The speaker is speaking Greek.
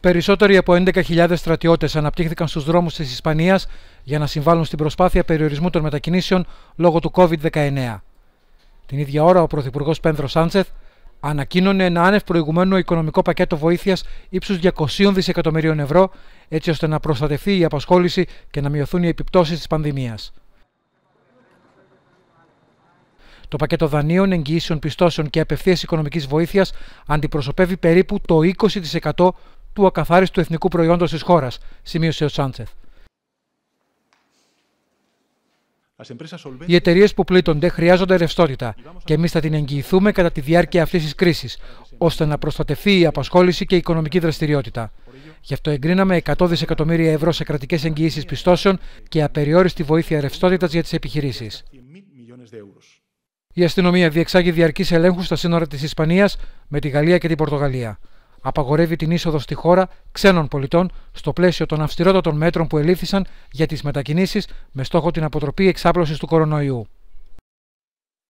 Περισσότεροι από 11.000 στρατιώτες αναπτύχθηκαν στους δρόμους της Ισπανίας για να συμβάλλουν στην προσπάθεια περιορισμού των μετακινήσεων λόγω του COVID-19. Την ίδια ώρα, ο Πρωθυπουργός Πέντρο Σάντσεθ ανακοίνωνε ένα άνευ προηγουμένο οικονομικό πακέτο βοήθειας ύψους 200 δισεκατομμυρίων ευρώ, έτσι ώστε να προστατευτεί η απασχόληση και να μειωθούν οι επιπτώσεις της πανδημίας. Το πακέτο δανείων, εγγυήσεων, πιστώσεων και απευθείας οικονομικής βοήθειας αντιπροσωπεύει περίπου το 20% του ακαθάριστου εθνικού προϊόντος της χώρας, σημείωσε ο Σάντσεφ. Οι εταιρείες που πλήττονται χρειάζονται ρευστότητα και εμείς θα την εγγυηθούμε κατά τη διάρκεια αυτής της κρίσης, ώστε να προστατευτεί η απασχόληση και η οικονομική δραστηριότητα. Γι' αυτό εγκρίναμε 100 δισεκατομμύρια ευρώ σε κρατικές εγγυήσεις πιστώσεων και απεριόριστη βοήθεια ρευστότητας για τις επιχειρήσεις. Η αστυνομία διεξάγει διαρκείς ελέγχους στα σύνορα της Ισπανίας με τη Γαλλία και την Πορτογαλία απαγορεύει την είσοδο στη χώρα ξένων πολιτών στο πλαίσιο των αυστηρότατων μέτρων που ελήφθησαν για τις μετακινήσεις με στόχο την αποτροπή εξάπλωσης του κορονοϊού.